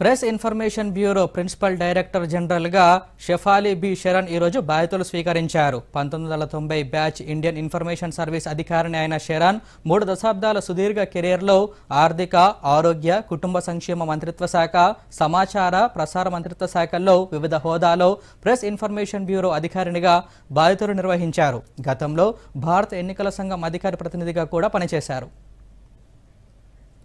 press Information Bureau principal director జనరల్గా Shefali B Sharan ఈరోజు బాధ్యతలు స్వీకరించారు పంతొమ్మిది వందల తొంభై బ్యాచ్ ఇండియన్ ఇన్ఫర్మేషన్ సర్వీస్ అధికారిని అయిన శరణ్ మూడు దశాబ్దాల సుదీర్ఘ కెరీర్లో ఆర్థిక ఆరోగ్య కుటుంబ సంక్షేమ మంత్రిత్వ శాఖ సమాచార ప్రసార మంత్రిత్వ శాఖల్లో వివిధ హోదాలో ప్రెస్ ఇన్ఫర్మేషన్ బ్యూరో అధికారినిగా బాధ్యతలు నిర్వహించారు గతంలో భారత ఎన్నికల సంఘం అధికారి ప్రతినిధిగా కూడా పనిచేశారు